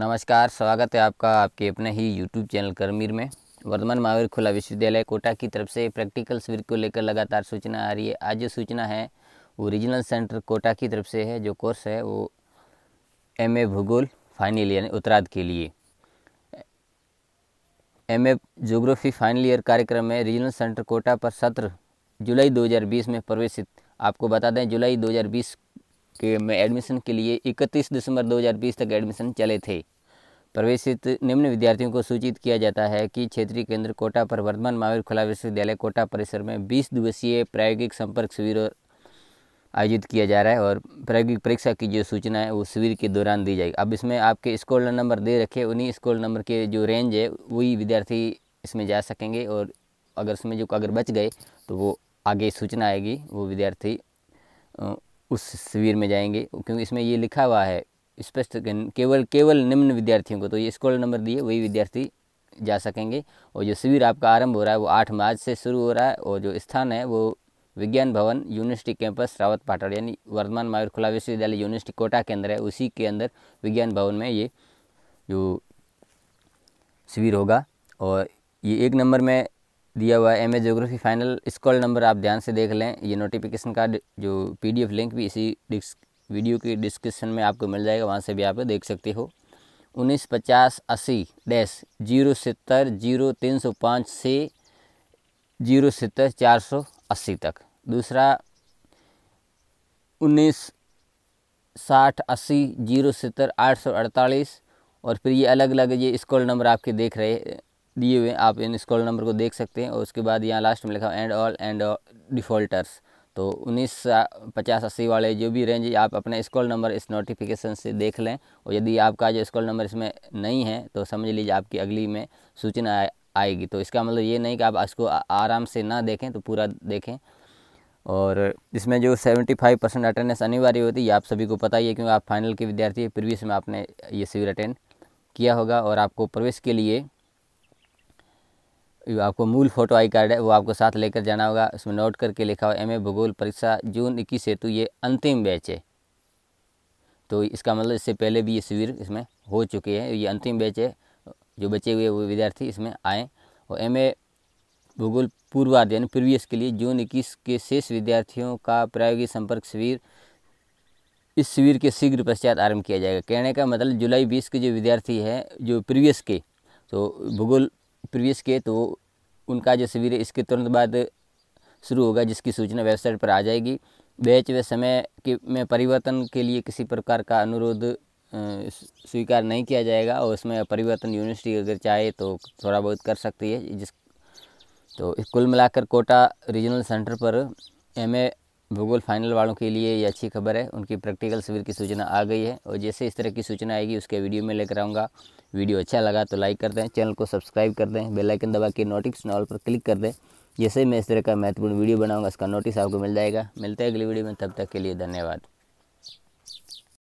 नमस्कार स्वागत है आपका आपके अपने ही यूट्यूब चैनल करमीर में वर्धमान महावीर खुला विश्वविद्यालय कोटा की तरफ से प्रैक्टिकल शिविर को लेकर लगातार सूचना आ रही है आज जो सूचना है वो रीजनल सेंटर कोटा की तरफ से है जो कोर्स है वो एम ए भूगोल फाइनल यानी उत्तराध के लिए M A geography final year कार्यक्रम में रीजनल सेंटर कोटा पर सत्र जुलाई दो में प्रवेशित आपको बता दें जुलाई दो में एडमिशन के लिए 31 दिसंबर 2020 तक एडमिशन चले थे प्रवेशित निम्न विद्यार्थियों को सूचित किया जाता है कि क्षेत्रीय केंद्र कोटा पर वर्धमान महावीर खुला विश्वविद्यालय कोटा परिसर में 20 दिवसीय प्रायोगिक संपर्क शिविर आयोजित किया जा रहा है और प्रायोगिक परीक्षा की जो सूचना है वो शिविर के दौरान दी जाएगी अब इसमें आपके स्कोल नंबर दे रखे उन्हीं स्कोल नंबर के जो रेंज है वही विद्यार्थी इसमें जा सकेंगे और अगर उसमें जो अगर बच गए तो वो आगे सूचना आएगी वो विद्यार्थी उस शिविर में जाएंगे क्योंकि इसमें ये लिखा हुआ है स्पष्ट केवल केवल निम्न विद्यार्थियों को तो ये स्कॉलर नंबर दिए वही विद्यार्थी जा सकेंगे और जो शिविर आपका आरंभ हो रहा है वो आठ मार्च से शुरू हो रहा है और जो स्थान है वो विज्ञान भवन यूनिवर्सिटी कैंपस रावत पाटड़ यानी वर्धमान मायूर खुला विश्वविद्यालय यूनिवर्सिटी कोटा के अंदर है उसी के अंदर विज्ञान भवन में ये जो शिविर होगा और ये एक नंबर में दिया हुआ है एम ए जोग्राफी फाइनल स्कॉल नंबर आप ध्यान से देख लें ये नोटिफिकेशन का जो पीडीएफ लिंक भी इसी वीडियो के डिस्क्रिप्शन में आपको मिल जाएगा वहाँ से भी आप देख सकते हो उन्नीस पचास अस्सी डैश जीरो सत्तर जीरो तीन सौ पाँच से जीरो सत्तर चार सौ अस्सी तक दूसरा उन्नीस साठ अस्सी जीरो सत्तर आठ सौ अड़तालीस और फिर ये अलग अलग ये स्कॉल नंबर आपके देख रहे दिए हुए आप इन स्क्रॉल नंबर को देख सकते हैं और उसके बाद यहाँ लास्ट में लिखा एंड ऑल एंड डिफ़ॉल्टर्स तो उन्नीस पचास अस्सी वाले जो भी रेंज आप अपने स्कॉल नंबर इस नोटिफिकेशन से देख लें और यदि आपका जो स्कॉल नंबर इसमें नहीं है तो समझ लीजिए आपकी अगली में सूचना आएगी तो इसका मतलब ये नहीं कि आप इसको आराम से ना देखें तो पूरा देखें और इसमें जो 75 परसेंट अटेंडेंस अनिवार्य होती है आप सभी को पता ही है क्योंकि आप फाइनल के विद्यार्थी प्रीवियस में आपने ये शिविर अटेंड किया होगा और आपको प्रवेश के लिए आपको मूल फोटो आई कार्ड है वो आपको साथ लेकर जाना होगा उसमें नोट करके लिखा हुआ एम ए भूगोल परीक्षा जून इक्कीस हेतु तो ये अंतिम बैच है तो इसका मतलब इससे पहले भी ये शिविर इसमें हो चुके हैं ये अंतिम बैच है जो बचे हुए वो विद्यार्थी इसमें आएँ और एम ए भूगोल पूर्वाध्ययन प्रीवियस के लिए जून इक्कीस के शेष विद्यार्थियों का प्रायोगिक संपर्क शिविर इस शिविर के शीघ्र पश्चात आरंभ किया जाएगा कहने का मतलब जुलाई बीस के जो विद्यार्थी हैं जो प्रीवियस के तो भूगोल प्रवेश किए तो उनका जो शिविर इसके तुरंत बाद शुरू होगा जिसकी सूचना वेबसाइट पर आ जाएगी बेच व समय के में परिवर्तन के लिए किसी प्रकार का अनुरोध स्वीकार नहीं किया जाएगा और उसमें परिवर्तन यूनिवर्सिटी अगर चाहे तो थोड़ा बहुत कर सकती है जिस तो कुल मिलाकर कोटा रीजनल सेंटर पर एम भूगोल फाइनल वालों के लिए ये अच्छी खबर है उनकी प्रैक्टिकल शिविर की सूचना आ गई है और जैसे इस तरह की सूचना आएगी उसके वीडियो में लेकर आऊँगा वीडियो अच्छा लगा तो लाइक कर दें चैनल को सब्सक्राइब कर दें बेलाइकन दबा के नोटिफिकेशन ऑल पर क्लिक कर दें जैसे मैं इस तरह का महत्वपूर्ण वीडियो बनाऊँगा इसका नोटिस आपको मिल जाएगा मिलते हैं अगली वीडियो में तब तक के लिए धन्यवाद